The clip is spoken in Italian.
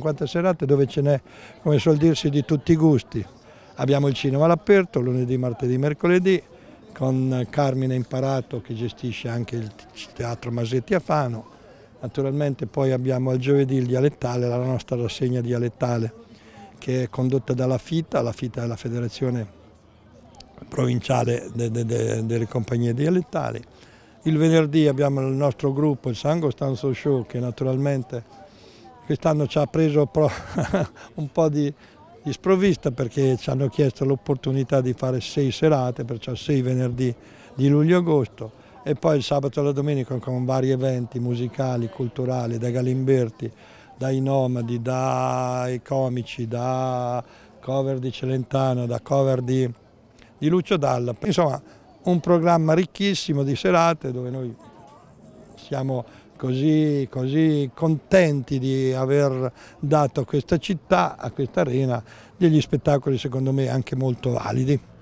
50 serate dove ce n'è, come suol dirsi, di tutti i gusti. Abbiamo il cinema all'aperto, lunedì, martedì, mercoledì, con Carmine Imparato che gestisce anche il teatro Masetti a Fano. Naturalmente poi abbiamo al giovedì il dialettale, la nostra rassegna dialettale che è condotta dalla FITA, la FITA è la federazione provinciale delle de, de, de compagnie dialettali. Il venerdì abbiamo il nostro gruppo, il Sango Stanzo Show, che naturalmente quest'anno ci ha preso un po' di, di sprovvista perché ci hanno chiesto l'opportunità di fare sei serate, perciò sei venerdì di luglio-agosto e poi il sabato e la domenica con vari eventi musicali, culturali, da Galimberti, dai nomadi, dai comici, da cover di Celentano, da cover di, di Lucio Dalla. Insomma, un programma ricchissimo di serate dove noi siamo così, così contenti di aver dato a questa città, a questa arena, degli spettacoli secondo me anche molto validi.